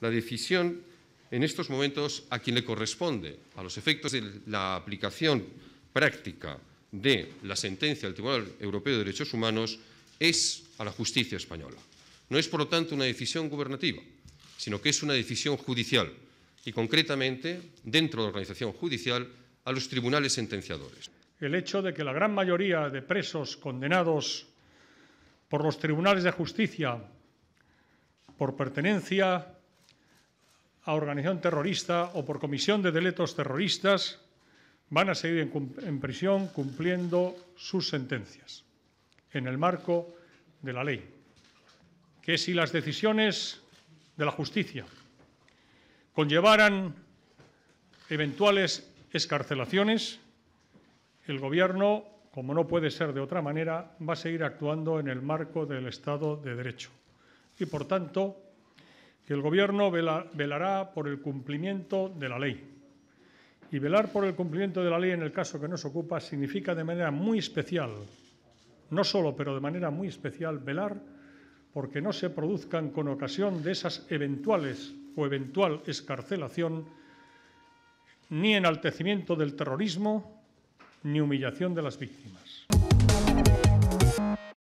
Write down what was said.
la decisión en estos momentos a quien le corresponde, a los efectos de la aplicación práctica de la sentencia del Tribunal Europeo de Derechos Humanos, es a la justicia española. No es, por lo tanto, una decisión gubernativa, sino que es una decisión judicial y, concretamente, dentro de la organización judicial, a los tribunales sentenciadores. El hecho de que la gran mayoría de presos condenados por los tribunales de justicia por pertenencia a organización terrorista o por comisión de delitos terroristas van a seguir en, prisión cumpliendo sus sentencias en el marco de la ley. Que si las decisiones de la justicia conllevaran eventuales escarcelaciones, el Gobierno, como no puede ser de otra manera, va a seguir actuando en el marco del Estado de Derecho. Y, por tanto, el Gobierno velará por el cumplimiento de la ley. Y velar por el cumplimiento de la ley en el caso que nos ocupa significa de manera muy especial, no solo, pero de manera muy especial, velar porque no se produzcan con ocasión de esas eventuales o eventual escarcelación ni enaltecimiento del terrorismo ni humillación de las víctimas.